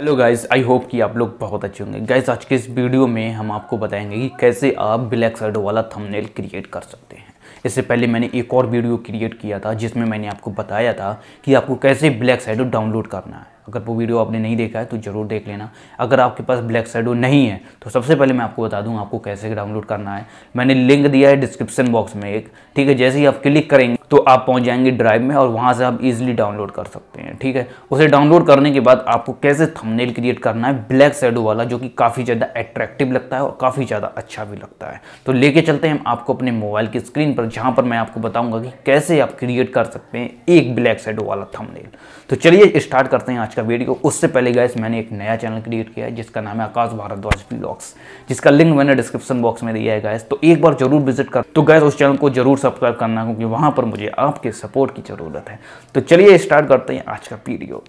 hello guys I hope कि आप लोग बहुत अच्छे होंगे गाइस आज के इस वीडियो में हम आपको बताएंगे कि कैसे आप ब्लैक साइड वाला थंबनेल क्रिएट कर सकते हैं इससे पहले मैंने एक और वीडियो क्रिएट किया था जिसमें मैंने आपको बताया था कि आपको कैसे ब्लैक साइड डाउनलोड करना है अगर वो वीडियो आपने नहीं देखा है तो ज़रूर देख लेना अगर आपके पास ब्लैक सैडो नहीं है तो सबसे पहले मैं आपको बता दूँ आपको कैसे डाउनलोड करना है मैंने लिंक दिया है डिस्क्रिप्शन बॉक्स में एक ठीक है जैसे ही आप क्लिक करेंगे तो आप पहुंच जाएंगे ड्राइव में और वहां से आप इजीली डाउनलोड कर सकते हैं ठीक है उसे डाउनलोड करने के बाद आपको कैसे थंबनेल क्रिएट करना है ब्लैक सैडो वाला जो कि काफ़ी ज़्यादा एट्रैक्टिव लगता है और काफ़ी ज़्यादा अच्छा भी लगता है तो लेके चलते हैं हम आपको अपने मोबाइल की स्क्रीन पर जहाँ पर मैं आपको बताऊँगा कि कैसे आप क्रिएट कर सकते हैं एक ब्लैक सैडो वाला थमनेल तो चलिए स्टार्ट करते हैं आज का वीडियो उससे पहले गैस मैंने एक नया चैनल क्रिएट किया है जिसका नाम है आकाश भारद्वाज ब्लॉग्स जिसका लिंक मैंने डिस्क्रिप्शन बॉक्स में दिया है गैस तो एक बार जरूर विजिट कर तो गैस उस चैनल को जरूर सब्सक्राइब करना क्योंकि वहाँ पर मुझे आपके सपोर्ट की ज़रूरत है तो चलिए स्टार्ट करते हैं आज का वीडियो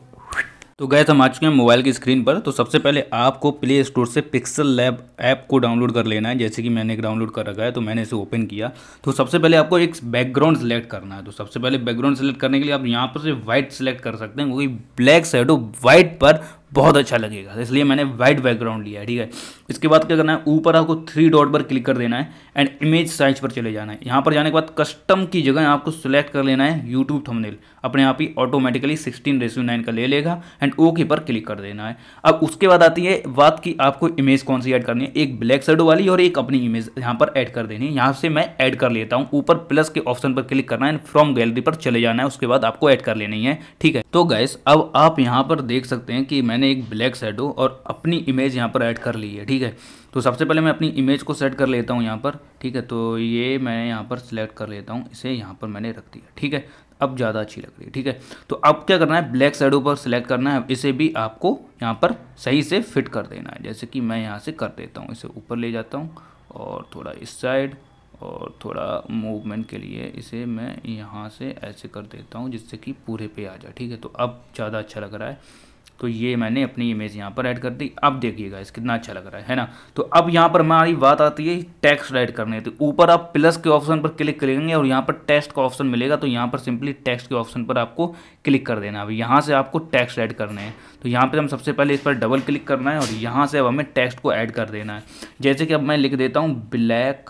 तो गए हम आ चुके हैं मोबाइल की स्क्रीन पर तो सबसे पहले आपको प्ले स्टोर से पिक्सल लैब ऐप को डाउनलोड कर लेना है जैसे कि मैंने डाउनलोड कर रखा है तो मैंने इसे ओपन किया तो सबसे पहले आपको एक बैकग्राउंड सेलेक्ट करना है तो सबसे पहले बैकग्राउंड सेलेक्ट करने के लिए आप यहाँ पर से व्हाइट सेलेक्ट कर सकते हैं क्योंकि ब्लैक शेडो वाइट पर बहुत अच्छा लगेगा इसलिए मैंने वाइट बैकग्राउंड लिया है ठीक है इसके बाद क्या करना है ऊपर आपको थ्री डॉट पर क्लिक कर देना है एंड इमेज साइज पर चले जाना है यहाँ पर जाने के बाद कस्टम की जगह आपको सिलेक्ट कर लेना है यूट्यूब थंबनेल अपने आप ही ऑटोमेटिकली सिक्सटीन रेस्यू नाइन का ले लेगा एंड ओके पर क्लिक कर देना है अब उसके बाद आती है बात की आपको इमेज कौन सी ऐड करनी है एक ब्लैक शेडो वाली और एक अपनी इमेज यहाँ पर ऐड कर देनी है यहाँ से मैं ऐड कर लेता हूँ ऊपर प्लस के ऑप्शन पर क्लिक करना है एंड फ्रॉम गैलरी पर चले जाना है उसके बाद आपको ऐड कर लेनी है ठीक है तो गैस अब आप यहाँ पर देख सकते हैं कि मैंने एक ब्लैक सेडो और अपनी इमेज यहाँ पर ऐड कर ली है ठीक है तो सबसे पहले मैं अपनी इमेज को सेट कर लेता हूँ यहाँ पर ठीक है तो ये मैं यहाँ पर सिलेक्ट कर लेता हूँ इसे यहाँ पर मैंने रख दिया ठीक है अब ज़्यादा अच्छी लग रही है ठीक है तो अब क्या करना है ब्लैक साइडो पर सिलेक्ट करना है इसे भी आपको यहाँ पर सही से फिट कर देना है जैसे कि मैं यहाँ से कर देता हूँ इसे ऊपर ले जाता हूँ और थोड़ा इस साइड और थोड़ा मूवमेंट के लिए इसे मैं यहाँ से ऐसे कर देता हूँ जिससे कि पूरे पे आ जाए ठीक है तो अब ज़्यादा अच्छा लग रहा है तो ये मैंने अपनी इमेज यहाँ पर ऐड कर दी अब देखिएगा इस कितना अच्छा लग रहा है है ना तो अब यहाँ पर हमारी बात आती है टेक्स्ट ऐड करने तो ऊपर आप प्लस के ऑप्शन पर क्लिक करेंगे और यहाँ पर टेक्स्ट का ऑप्शन मिलेगा तो यहाँ पर सिंपली टेक्स्ट के ऑप्शन पर आपको क्लिक कर देना अब यहाँ से आपको टैक्स ऐड करने हैं तो यहाँ पर हम सबसे पहले इस पर डबल क्लिक करना है और यहाँ से अब हमें टैक्स को ऐड कर देना है जैसे कि अब मैं लिख देता हूँ ब्लैक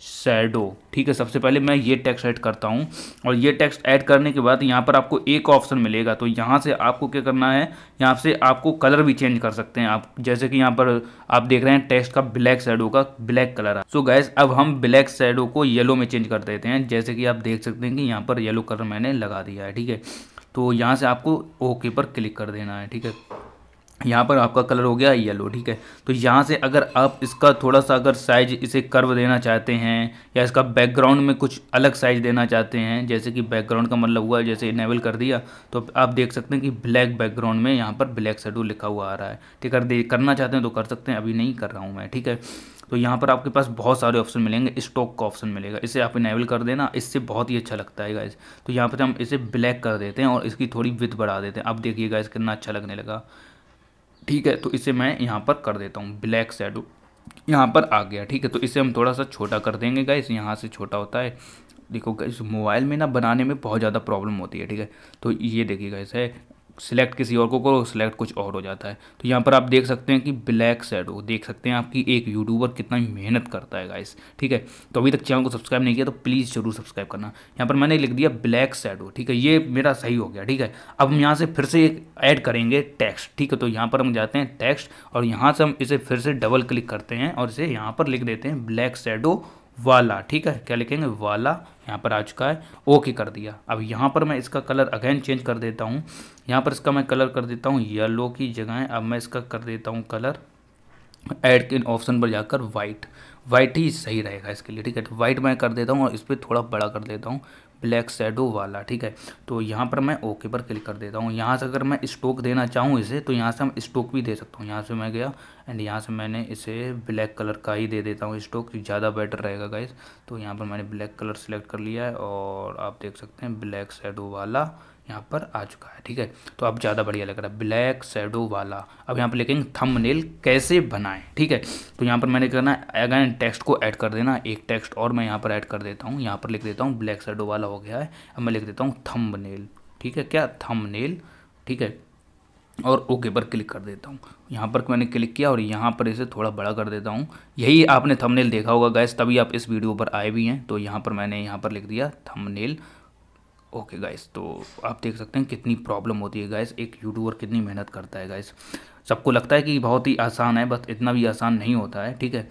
शेडो ठीक है सबसे पहले मैं ये टेक्स्ट ऐड करता हूँ और ये टेक्स्ट ऐड करने के बाद यहाँ पर आपको एक ऑप्शन मिलेगा तो यहाँ से आपको क्या करना है यहाँ से आपको कलर भी चेंज कर सकते हैं आप जैसे कि यहाँ पर आप देख रहे हैं टेक्स्ट का ब्लैक शेडो का ब्लैक कलर है सो गैस अब हम ब्लैक शेडो को येलो में चेंज कर देते हैं जैसे कि आप देख सकते हैं कि यहाँ पर येलो कलर मैंने लगा दिया है ठीक है तो यहाँ से आपको ओके पर क्लिक कर देना है ठीक है यहाँ पर आपका कलर हो गया येलो ठीक है तो यहाँ से अगर आप इसका थोड़ा सा अगर साइज इसे कर्व देना चाहते हैं या इसका बैकग्राउंड में कुछ अलग साइज देना चाहते हैं जैसे कि बैकग्राउंड का मतलब हुआ जैसे इनेबल कर दिया तो आप देख सकते हैं कि ब्लैक बैकग्राउंड में यहाँ पर ब्लैक शेडो लिखा हुआ आ रहा है ठीक है करना चाहते हैं तो कर सकते हैं अभी नहीं कर रहा हूँ मैं ठीक है तो यहाँ पर आपके पास बहुत सारे ऑप्शन मिलेंगे स्टॉक का ऑप्शन मिलेगा इसे आप इनेबल कर देना इससे बहुत ही अच्छा लगता है गाइस तो यहाँ पर हम इसे ब्लैक कर देते हैं और इसकी थोड़ी विथ बढ़ा देते हैं अब देखिए गाइस कितना अच्छा लगने लगा ठीक है तो इसे मैं यहाँ पर कर देता हूँ ब्लैक शेडो यहाँ पर आ गया ठीक है तो इसे हम थोड़ा सा छोटा कर देंगे गाइस यहाँ से छोटा होता है देखो गाइस मोबाइल में ना बनाने में बहुत ज़्यादा प्रॉब्लम होती है ठीक है तो ये देखिए गाइस है सिलेक्ट किसी और को करो सिलेक्ट कुछ और हो जाता है तो यहाँ पर आप देख सकते हैं कि ब्लैक सैडो देख सकते हैं आपकी एक यूट्यूबर कितना मेहनत करता है गाइस ठीक है तो अभी तक चैनल को सब्सक्राइब नहीं किया तो प्लीज़ जरूर सब्सक्राइब करना यहाँ पर मैंने लिख दिया ब्लैक सैडो ठीक है ये मेरा सही हो गया ठीक है अब हम यहाँ से फिर से एक ऐड करेंगे टैक्स ठीक है तो यहाँ पर हम जाते हैं टैक्सट और यहाँ से हम इसे फिर से डबल क्लिक करते हैं और इसे यहाँ पर लिख देते हैं ब्लैक सैडो वाला ठीक है क्या लिखेंगे वाला यहाँ पर आ चुका है ओके कर दिया अब यहाँ पर मैं इसका कलर अगेन चेंज कर देता हूँ यहाँ पर इसका मैं कलर कर देता हूँ येलो की जगह अब मैं इसका कर देता हूँ कलर एड के ऑप्शन पर जाकर वाइट वाइट ही सही रहेगा इसके लिए ठीक है तो वाइट मैं कर देता हूँ और इस पर थोड़ा बड़ा कर देता हूँ ब्लैक शेडो वाला ठीक है तो यहाँ पर मैं ओके पर क्लिक कर देता हूँ यहाँ से अगर मैं स्टोक देना चाहूँ इसे तो यहाँ से हम स्टोक भी दे सकता हूँ यहाँ से मैं गया एंड यहाँ से मैंने इसे ब्लैक कलर का ही दे देता हूँ स्टोक तो ज़्यादा बेटर रहेगा गाइस तो यहाँ पर मैंने ब्लैक कलर सेलेक्ट कर लिया है और आप देख सकते हैं ब्लैक शेडो वाला यहाँ पर आ चुका है ठीक है तो अब ज़्यादा बढ़िया लग रहा है ब्लैक शेडो वाला अब यहाँ पर लिखेंगे थंबनेल कैसे बनाएं ठीक है तो यहाँ पर मैंने करना अगर टेक्स्ट को ऐड कर देना एक टेक्स्ट और मैं यहाँ पर ऐड कर देता हूँ यहाँ पर लिख देता हूँ ब्लैक शेडो वाला हो गया है अब मैं लिख देता हूँ थंबनेल ठीक है क्या थम ठीक है और ओके पर क्लिक कर देता हूँ यहाँ पर मैंने क्लिक किया और यहाँ पर इसे थोड़ा बड़ा कर देता हूँ यही आपने थंबनेल देखा होगा गैस तभी आप इस वीडियो पर आए भी हैं तो यहाँ पर मैंने यहाँ पर लिख दिया थंबनेल ओके गाइस तो आप देख सकते हैं कितनी प्रॉब्लम होती है गाइस एक यूट्यूबर कितनी मेहनत करता है गाइस सबको लगता है कि बहुत ही आसान है बस इतना भी आसान नहीं होता है ठीक है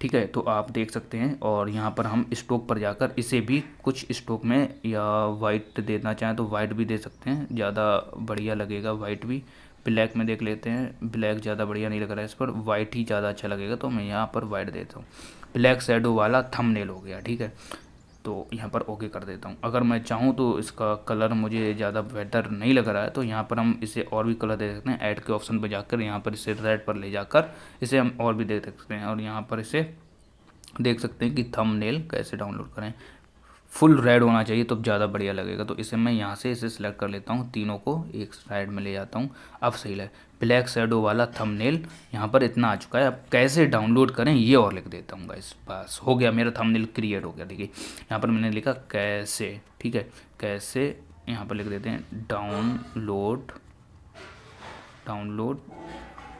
ठीक है तो आप देख सकते हैं और यहाँ पर हम स्टोक पर जाकर इसे भी कुछ स्टोक में या वाइट देना चाहें तो वाइट भी दे सकते हैं ज़्यादा बढ़िया लगेगा वाइट भी ब्लैक में देख लेते हैं ब्लैक ज़्यादा बढ़िया नहीं लग रहा है इस पर वाइट ही ज़्यादा अच्छा लगेगा तो मैं यहाँ पर वाइट देता हूँ ब्लैक शेडो वाला थंबनेल हो गया ठीक है तो यहाँ पर ओके कर देता हूँ अगर मैं चाहूँ तो इसका कलर मुझे ज़्यादा बेटर नहीं लग रहा है तो यहाँ पर हम इसे और भी कलर दे सकते हैं ऐड के ऑप्शन पर जाकर यहाँ पर इसे रेड पर ले जाकर इसे हम और भी दे सकते हैं और यहाँ पर इसे देख सकते हैं कि थंबनेल कैसे डाउनलोड करें फुल रेड होना चाहिए तो ज़्यादा बढ़िया लगेगा तो इसे मैं यहाँ से इसे सिलेक्ट कर लेता हूँ तीनों को एक साइड में ले जाता हूँ अब सही लगे ब्लैक सैडो वाला थंबनेल यहाँ पर इतना आ चुका है अब कैसे डाउनलोड करें ये और लिख देता हूँ इस पास हो गया मेरा थंबनेल क्रिएट हो गया देखिए यहाँ पर मैंने लिखा कैसे ठीक है कैसे यहाँ पर लिख देते हैं डाउनलोड डाउनलोड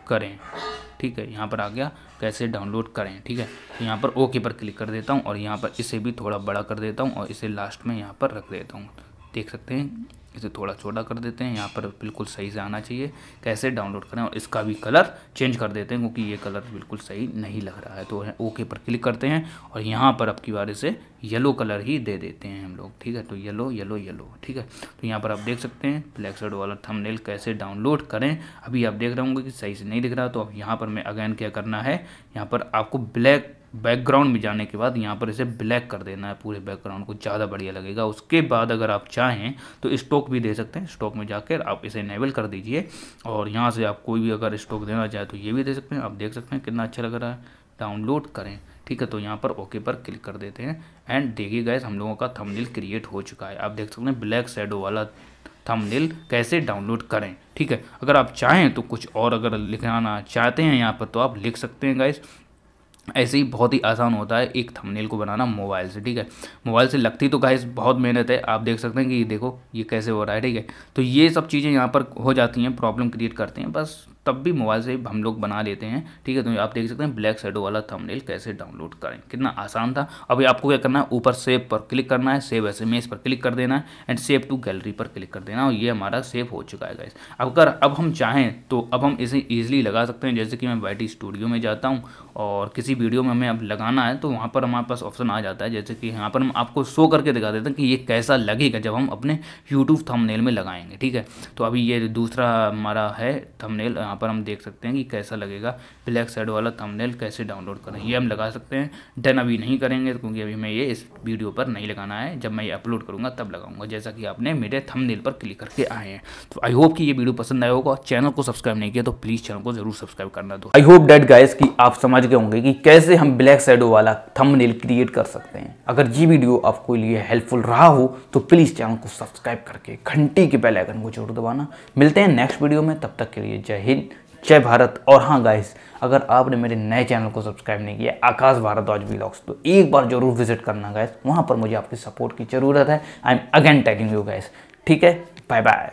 करें ठीक है यहाँ पर आ गया कैसे डाउनलोड करें ठीक है तो यहाँ पर ओके पर क्लिक कर देता हूँ और यहाँ पर इसे भी थोड़ा बड़ा कर देता हूँ और इसे लास्ट में यहाँ पर रख देता हूँ देख सकते हैं इसे थोड़ा छोटा कर देते हैं यहाँ पर बिल्कुल सही से आना चाहिए कैसे डाउनलोड करें और इसका भी कलर चेंज कर देते हैं क्योंकि ये कलर बिल्कुल सही नहीं लग रहा है तो ओके पर क्लिक करते हैं और यहाँ पर अब की बार इसे येलो कलर ही दे देते हैं हम लोग ठीक है तो येलो येलो येलो ठीक है तो यहाँ पर आप देख सकते हैं फ्लैक्सड वाला थमनेल कैसे डाउनलोड करें अभी आप देख रहे होंगे कि सही से नहीं दिख रहा तो अब यहाँ पर मैं अगैन क्या करना है यहाँ पर आपको ब्लैक बैकग्राउंड में जाने के बाद यहाँ पर इसे ब्लैक कर देना है पूरे बैकग्राउंड को ज़्यादा बढ़िया लगेगा उसके बाद अगर आप चाहें तो स्टॉक भी दे सकते हैं स्टॉक में जाकर आप इसे इनेबल कर दीजिए और यहाँ से आप कोई भी अगर स्टॉक देना चाहे तो ये भी दे सकते हैं आप देख सकते हैं कितना अच्छा लग रहा है डाउनलोड करें ठीक है तो यहाँ पर ओके पर क्लिक कर देते हैं एंड देखिए गैस हम लोगों का थंबनेल क्रिएट हो चुका है आप देख सकते हैं ब्लैक शेडो वाला थंबनेल कैसे डाउनलोड करें ठीक है अगर आप चाहें तो कुछ और अगर लिखाना चाहते हैं यहाँ पर तो आप लिख सकते हैं गैस ऐसे ही बहुत ही आसान होता है एक थंबनेल को बनाना मोबाइल से ठीक है मोबाइल से लगती तो गाइस बहुत मेहनत है आप देख सकते हैं कि ये देखो ये कैसे हो रहा है ठीक है तो ये सब चीज़ें यहाँ पर हो जाती हैं प्रॉब्लम क्रिएट करते हैं बस तब भी मोबाइल से हम लोग बना लेते हैं ठीक है तो आप देख सकते हैं ब्लैक शेडो वाला थंबनेल कैसे डाउनलोड करें कितना आसान था अभी आपको क्या करना है ऊपर सेव पर क्लिक करना है सेव एस एम पर क्लिक कर देना है एंड सेव टू गैलरी पर क्लिक कर देना और ये हमारा सेव हो चुका है गाइस अगर अब हम चाहें तो अब हम इसे ईजिली लगा सकते हैं जैसे कि मैं वाई स्टूडियो में जाता हूँ और किसी वीडियो में हमें अब लगाना है तो वहाँ पर हमारे पास ऑप्शन आ जाता है जैसे कि यहाँ पर हम आपको शो करके दिखा देते हैं कि ये कैसा लगेगा जब हम अपने यूट्यूब थमनेल में लगाएंगे ठीक है तो अभी ये दूसरा हमारा है थमनेल यहाँ पर हम देख सकते हैं कि कैसा लगेगा ब्लैक साइड वाला थंबनेल कैसे डाउनलोड करें ये हम लगा सकते हैं डन अभी नहीं करेंगे क्योंकि अभी मैं ये इस वीडियो पर नहीं लगाना है जब मैं ये अपलोड करूँगा तब लगाऊंगा जैसा कि आपने मेरे थंबनेल पर क्लिक करके आए हैं तो आई होप कि ये वीडियो पसंद आया होगा चैनल को सब्सक्राइब नहीं किया तो प्लीज़ चैनल को जरूर सब्सक्राइब करना दो आई होप डेट गाइस कि आप समझ गए होंगे कि कैसे हम ब्लैक साइड वाला थम क्रिएट कर सकते हैं अगर ये वीडियो आपके लिए हेल्पफुल रहा हो तो प्लीज़ चैनल को सब्सक्राइब करके घंटी के पहले आइकन को जरूर दबाना मिलते हैं नेक्स्ट वीडियो में तब तक के लिए जय हिंद जय भारत और हाँ गाइस अगर आपने मेरे नए चैनल को सब्सक्राइब नहीं किया आकाश भारद्वाज ब्लॉग्स तो एक बार जरूर विजिट करना गाइस वहाँ पर मुझे आपकी सपोर्ट की ज़रूरत है I am again taking you guys ठीक है बाय बाय